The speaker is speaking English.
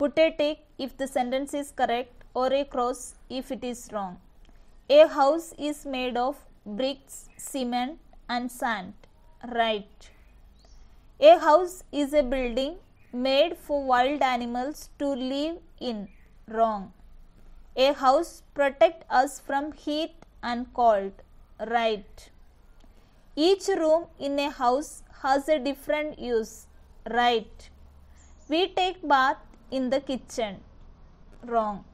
Put a tick if the sentence is correct or a cross if it is wrong. A house is made of bricks, cement, and sand. Right. A house is a building made for wild animals to live in. Wrong. A house protects us from heat and cold. Right. Each room in a house has a different use. Right. We take bath in the kitchen. Wrong.